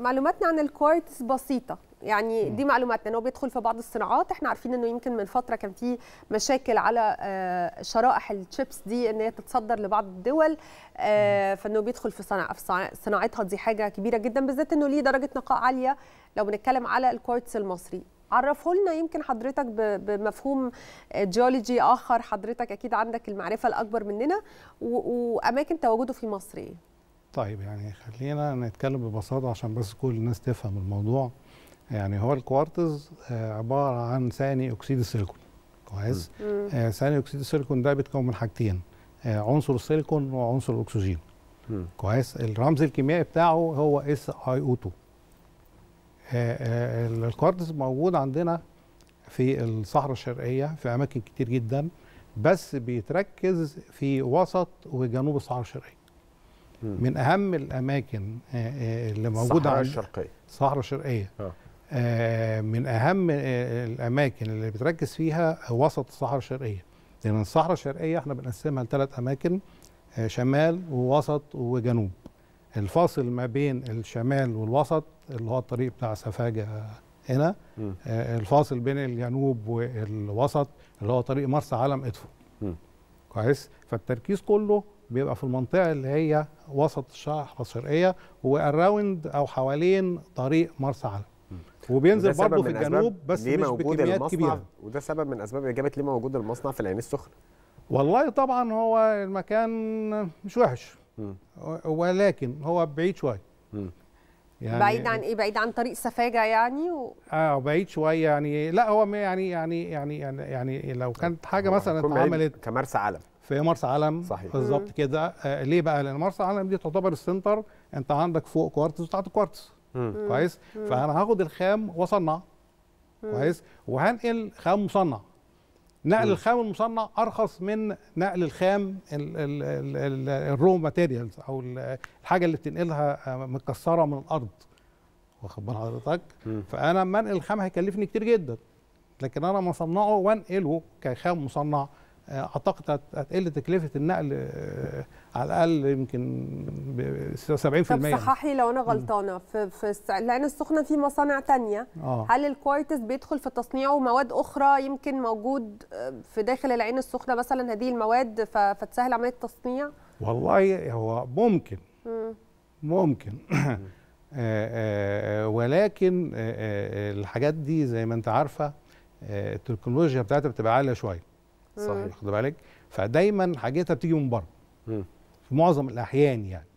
معلوماتنا عن الكوارتز بسيطه يعني دي معلوماتنا انه هو بيدخل في بعض الصناعات احنا عارفين انه يمكن من فتره كان في مشاكل على آه، شرائح الشيبس دي ان هي تتصدر لبعض الدول آه، فانه بيدخل في صناعة في صناعتها دي حاجه كبيره جدا بالذات انه ليه درجه نقاء عاليه لو بنتكلم على الكوارتز المصري عرفه لنا يمكن حضرتك بمفهوم جيولوجي آه، اخر حضرتك اكيد عندك المعرفه الاكبر مننا واماكن تواجده في مصر ايه طيب يعني خلينا نتكلم ببساطة عشان بس كل الناس تفهم الموضوع يعني هو الكوارتز آه، عبارة عن ثاني أكسيد السيليكون كويس آه، ثاني أكسيد السيليكون ده بيتكون من حاجتين آه، عنصر السيليكون وعنصر الأكسجين كويس الرمز الكيميائي بتاعه هو اس اي او 2 الكوارتز موجود عندنا في الصحراء الشرقيه في اماكن كتير جدا بس بيتركز في وسط وجنوب الصحراء الشرقيه من اهم الاماكن آه، آه، اللي موجوده الصحراء الشرقيه الصحراء الشرقيه آه. آه، من اهم الاماكن اللي بتركز فيها وسط الصحراء الشرقيه لان الصحراء الشرقيه احنا بنقسمها لثلاث اماكن شمال ووسط وجنوب الفاصل ما بين الشمال والوسط اللي هو الطريق بتاع سفاجه هنا م. الفاصل بين الجنوب والوسط اللي هو طريق مرسى علم ادفو كويس فالتركيز كله بيبقى في المنطقه اللي هي وسط الصحراء الشرقيه واراوند او حوالين طريق مرسى علم وبينزل برضه في الجنوب بس مش بكميات كبيره وده سبب من اسباب اجابه ليه موجود المصنع في العين السخنه والله طبعا هو المكان مش وحش ولكن هو بعيد شويه يعني بعيد عن ايه بعيد عن طريق سفاجه يعني و... اه بعيد شويه يعني لا هو يعني يعني يعني يعني, يعني لو كانت حاجه مثلا اتعملت كمرسى علم في مرسى علم بالظبط كده آه ليه بقى لان مرسى علم دي تعتبر السنتر انت عندك فوق كوارتز وتحت كوارتز كويس فانا هاخد الخام واصنع كويس وهنقل خام مصنع نقل م. الخام المصنع ارخص من نقل الخام الرو ماتيريالز او الحاجه اللي بتنقلها آه، متكسره من الارض واخد بال حضرتك فانا منقل الخام هيكلفني كتير جدا لكن انا مصنعه وانقله كخام مصنع آه، اعتقد هتقل تكلفه النقل آه، على الاقل يمكن 70% طب صحح لي لو انا غلطانه في في العين السخنه في مصانع ثانيه آه. هل الكوارتز بيدخل في تصنيعه مواد اخرى يمكن موجود في داخل العين السخنه مثلا هذه المواد فتسهل عمليه التصنيع والله هو ممكن مم. ممكن ولكن الحاجات دي زي ما انت عارفه التكنولوجيا بتاعتها بتبقى عاليه شويه صحيح خد بالك فدايما حاجتها بتيجي من بره في معظم الاحيان يعني